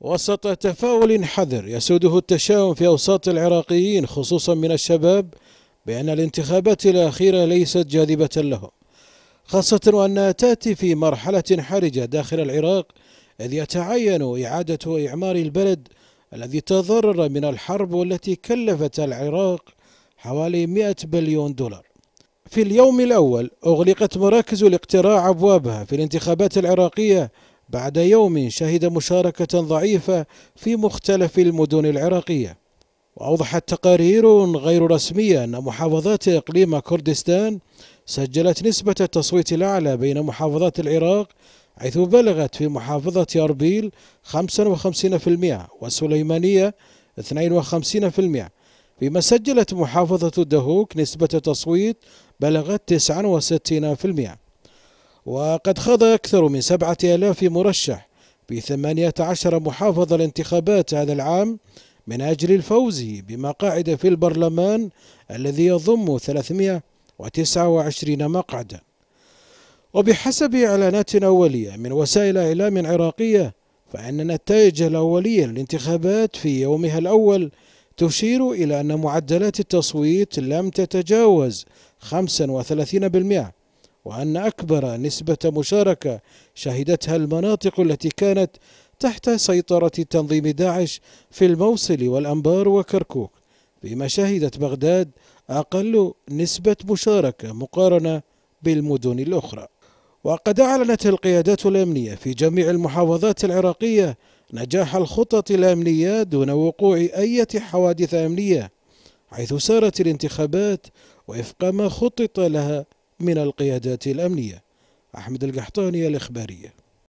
وسط تفاؤل حذر يسوده التشاؤم في أوساط العراقيين خصوصا من الشباب بأن الانتخابات الأخيرة ليست جاذبة لهم خاصة وأنها تأتي في مرحلة حرجة داخل العراق إذ يتعين إعادة إعمار البلد الذي تضرر من الحرب والتي كلفت العراق حوالي 100 بليون دولار في اليوم الأول أغلقت مراكز الاقتراع أبوابها في الانتخابات العراقية بعد يوم شهد مشاركة ضعيفة في مختلف المدن العراقية وأوضحت تقارير غير رسمية أن محافظات إقليم كردستان سجلت نسبة التصويت الأعلى بين محافظات العراق حيث بلغت في محافظة أربيل 55% والسليمانية 52% بما سجلت محافظة الدهوك نسبة تصويت بلغت 69% وقد خاض أكثر من سبعة آلاف مرشح في 18 محافظة الانتخابات هذا العام من أجل الفوز بمقاعد في البرلمان الذي يضم 329 مقعدا وبحسب إعلانات أولية من وسائل إعلام عراقية فإن النتائج الأولية للانتخابات في يومها الأول تشير إلى أن معدلات التصويت لم تتجاوز 35% وأن أكبر نسبة مشاركة شهدتها المناطق التي كانت تحت سيطرة تنظيم داعش في الموصل والأنبار وكركوك بما شهدت بغداد أقل نسبة مشاركة مقارنة بالمدن الأخرى وقد أعلنت القيادات الأمنية في جميع المحافظات العراقية نجاح الخطط الأمنية دون وقوع أي حوادث أمنية حيث سارت الانتخابات وفق ما خطط لها من القيادات الأمنية أحمد القحطاني الإخبارية